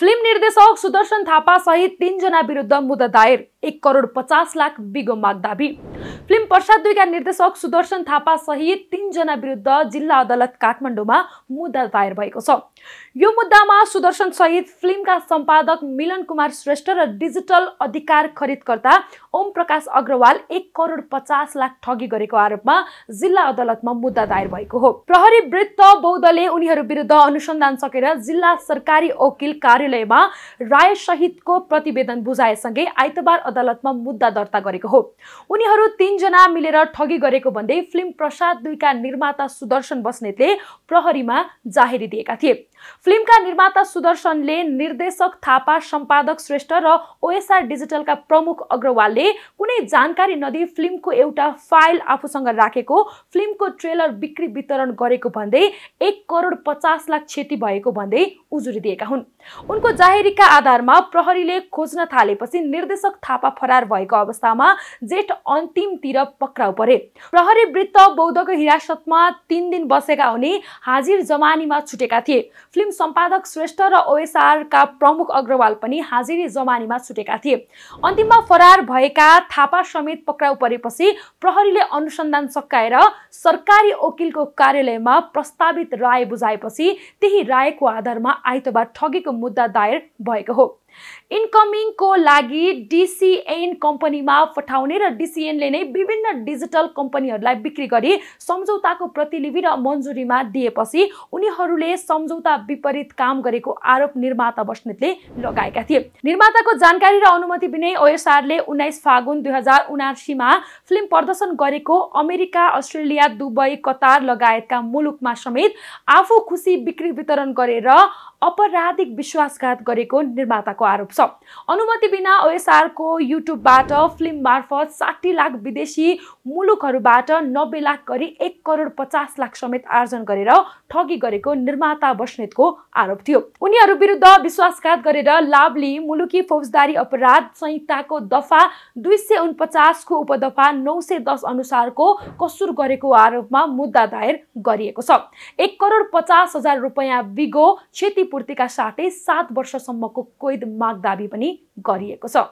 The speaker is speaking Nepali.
फिल्म निर्देशक सुदर्शन थापा सहित तीनजना विरुद्ध मुद्दा दायर एक करोड पचास लाख बिगो माग दाबी फिल्म प्रसाद दुईका निर्देशक सुदर्शन थापा सहित तिनजना विरुद्ध जिल्ला अदालत काठमाडौँमा मुद्दा दायर भएको छ यो मुद्दामा सुदर्शन सहित फिल्मका सम्पादक मिलन कुमार श्रेष्ठ र डिजिटल अधिकार खरिदकर्ता ओम प्रकाश अग्रवाल एक करोड पचास लाख ठगी गरेको आरोपमा जिल्ला अदालतमा मुद्दा दायर भएको हो प्रहरी वृत्त बौद्धले उनीहरू विरुद्ध अनुसन्धान सकेर जिल्ला सरकारी वकिल कार्यालयमा राय सहितको प्रतिवेदन बुझाएसँगै आइतबार अदालतमा मुद्दा दर्ता गरेको हो उनीहरू तीनजना मिलेर ठगी गरेको भन्दै फिल्म प्रसाद दुईका निर्माता सुदर्शन बस्नेतले प्रहरीमा जाहेरी दिएका थिए फिल्मका निर्माता सुदर्शनले निर्देशक थापा सम्पादक श्रेष्ठ र ओएसआर डिजिटलका प्रमुख अग्रवालले कुनै जानकारी नदी फिल्मको एउटा फाइल आफूसँग राखेको फिल्मको ट्रेलर बिक्री वितरण गरेको भन्दै एक करोड पचास लाख क्षति भएको भन्दै उजुरी दिएका हुन् उनको जाहेरीका आधारमा प्रहरीले खोज्न थालेपछि निर्देशक थापा फरार भएको अवस्थामा जेठ अन्तिमतिर पक्राउ परे प्रहरी वृत्त बौद्धको हिरासतमा तिन दिन बसेका उनी हाजिर जमानीमा छुटेका थिए फिल्म सम्पादक श्रेष्ठ र ओएसआरका प्रमुख अग्रवाल पनि हाजिरी जमानीमा छुटेका थिए अन्तिममा फरार भएका थापा समेत पक्राउ परेपछि प्रहरीले अनुसन्धान सकाएर सरकारी वकिलको कार्यालयमा प्रस्तावित राय बुझाएपछि त्यही रायको आधारमा आइतबार ठगेको मुद्दा दायर भएको हो इन्कमिङको लागि डिसिएन कम्पनीमा पठाउने र डिसिएनले नै विभिन्न डिजिटल कम्पनीहरूलाई बिक्री गरी सम्झौताको प्रतिलिपि र मन्जुरीमा दिएपछि उनीहरूले सम्झौता विपरीत काम गरेको आरोप निर्माता बस्नेतले लगाएका थिए निर्माताको जानकारी र अनुमति बिनै ओएसआरले उन्नाइस फागुन दुई हजार उनासीमा फिल्म प्रदर्शन गरेको अमेरिका अस्ट्रेलिया दुबई कतार लगायतका मुलुकमा समेत आफू खुसी बिक्री वितरण गरेर अपराधिक विश्वासघात गरेको निर्माताको भएको आरोप छ अनुमति बिना ओएसआरको युट्युबबाट फिल्म मार्फत साठी लाख विदेशी मुलुकहरूबाट नब्बे लाख गरी एक करोड पचास लाख समेत आर्जन गरेर ठगी गरेको निर्माता बस्नेतको आरोप थियो उनीहरू विरुद्ध विश्वासघात गरेर लाभ लिई मुलुकी फौजदारी अपराध संहिताको दफा दुई सय उनपचासको उपदफा नौ सय दस अनुसारको कसुर गरेको आरोपमा मुद्दा दायर गरिएको छ एक करोड पचास हजार रुपियाँ बिगो क्षतिपूर्तिका साथै सात वर्षसम्मको कैद माग दावी पनि गरिएको छ